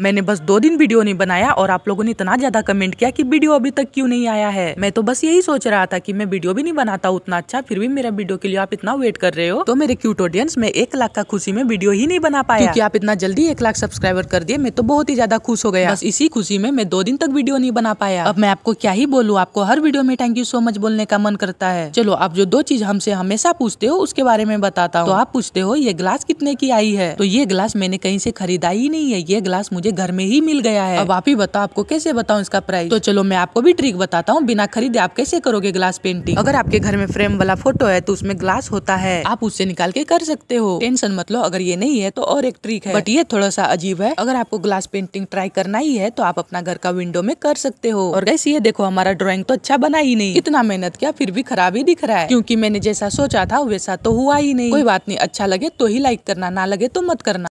मैंने बस दो दिन वीडियो नहीं बनाया और आप लोगों ने इतना ज्यादा कमेंट किया कि वीडियो अभी तक क्यों नहीं आया है मैं तो बस यही सोच रहा था कि मैं वीडियो भी नहीं बनाता उतना अच्छा फिर भी मेरा वीडियो के लिए आप इतना वेट कर रहे हो तो मेरे क्यूट ऑडियंस मैं एक लाख का खुशी में वीडियो ही नहीं बना पाया क्योंकि आप इतना जल्दी एक लाख सब्सक्राइबर कर दिए मैं तो बहुत ही ज्यादा खुश हो गया बस इसी खुशी में मैं दो दिन तक वीडियो नहीं बना पाया अब मैं आपको क्या ही बोलू आपको हर वीडियो में थैंक यू सो मच बोलने का मन करता है चलो आप जो दो चीज हमसे हमेशा पूछते हो उसके बारे में बताता हूँ तो आप पूछते हो ये ग्लास कितने की आई है तो ये ग्लास मैंने कहीं से खरीदा ही नहीं है ये ग्लास मुझे मुझे घर में ही मिल गया है अब आप ही बताओ आपको कैसे बताऊँ इसका प्राइस तो चलो मैं आपको भी ट्रिक बताता हूँ बिना खरीदे आप कैसे करोगे ग्लास पेंटिंग अगर आपके घर में फ्रेम वाला फोटो है तो उसमें ग्लास होता है आप उससे निकाल के कर सकते हो टेंशन मत लो अगर ये नहीं है तो और एक ट्रिक है बट ये थोड़ा सा अजीब है अगर आपको ग्लास पेंटिंग ट्राई करना ही है तो आप अपना घर का विंडो में कर सकते हो और गैस ये देखो हमारा ड्रॉइंग तो अच्छा बना ही नहीं इतना मेहनत किया फिर भी खराब ही दिख रहा है क्योंकि मैंने जैसा सोचा था वैसा तो हुआ ही नहीं कोई बात नहीं अच्छा लगे तो ही लाइक करना ना लगे तो मत करना